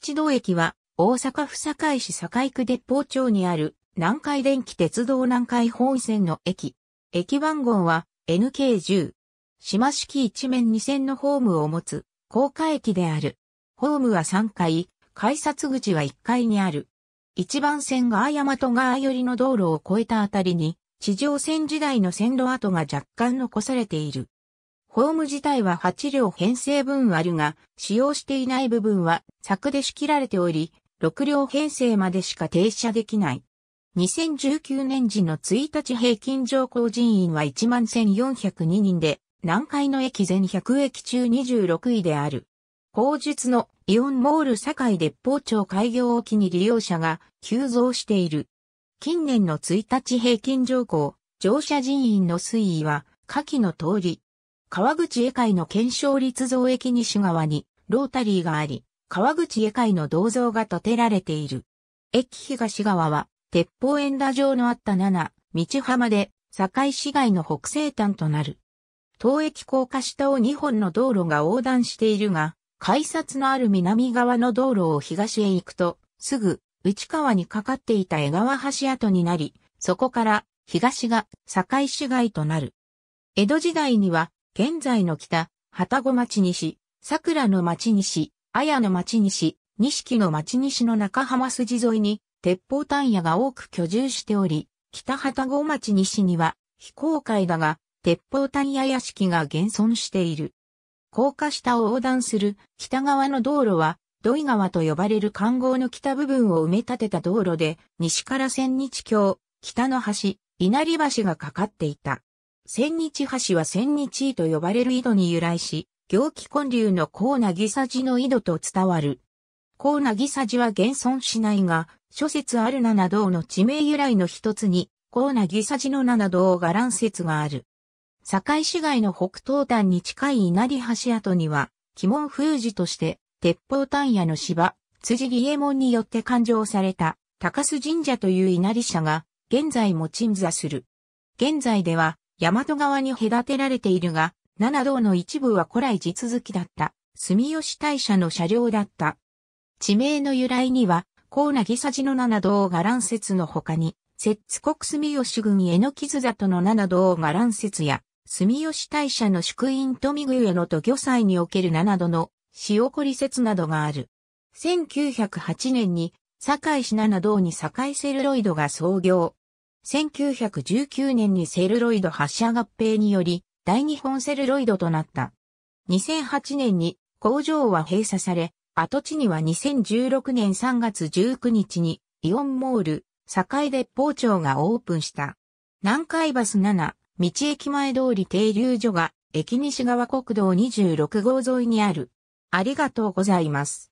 七堂駅は、大阪府堺市堺区鉄砲町にある、南海電気鉄道南海本線の駅。駅番号は NK10。島式一面二線のホームを持つ、高架駅である。ホームは3階、改札口は1階にある。一番線が大和川寄りの道路を越えたあたりに、地上線時代の線路跡が若干残されている。ホーム自体は8両編成分あるが、使用していない部分は柵で仕切られており、6両編成までしか停車できない。2019年時の1日平均乗降人員は11,402人で、南海の駅全100駅中26位である。後日のイオンモール堺列砲町開業を機に利用者が急増している。近年の1日平均乗降、乗車人員の推移は、下記の通り、川口絵会の検証立像駅西側にロータリーがあり、川口絵会の銅像が建てられている。駅東側は、鉄砲円打場のあった七、道浜で、堺市街の北西端となる。東駅高架下を2本の道路が横断しているが、改札のある南側の道路を東へ行くと、すぐ、内川にかかっていた江川橋跡になり、そこから、東が堺市街となる。江戸時代には、現在の北、旗子町西、桜の町西、綾の町西、錦の町西の中浜筋沿いに、鉄砲単野が多く居住しており、北旗子町西には、非公開だが、鉄砲単野屋敷が現存している。高架下を横断する北側の道路は、土井川と呼ばれる環号の北部分を埋め立てた道路で、西から千日橋、北の橋、稲荷橋がかかっていた。千日橋は千日井と呼ばれる井戸に由来し、行基根流の高なぎさじの井戸と伝わる。高なぎさじは現存しないが、諸説ある七道の地名由来の一つに、高なぎさじの七道伽藍説がある。堺市街の北東端に近い稲荷橋跡には、鬼門封じとして、鉄砲丹野の芝、辻義右衛門によって勘定された、高須神社という稲荷社が、現在も鎮座する。現在では、大和川に隔てられているが、七道の一部は古来地続きだった、住吉大社の車両だった。地名の由来には、高名木佐の七道が乱説の他に、摂津国住吉郡江の傷里の七道が乱説や、住吉大社の宿院富具江のと御祭における七道の塩こり説などがある。1908年に、堺市七道に堺セルロイドが創業。1919年にセルロイド発射合併により、大日本セルロイドとなった。2008年に工場は閉鎖され、跡地には2016年3月19日にイオンモール、境で包丁がオープンした。南海バス7、道駅前通り停留所が駅西側国道26号沿いにある。ありがとうございます。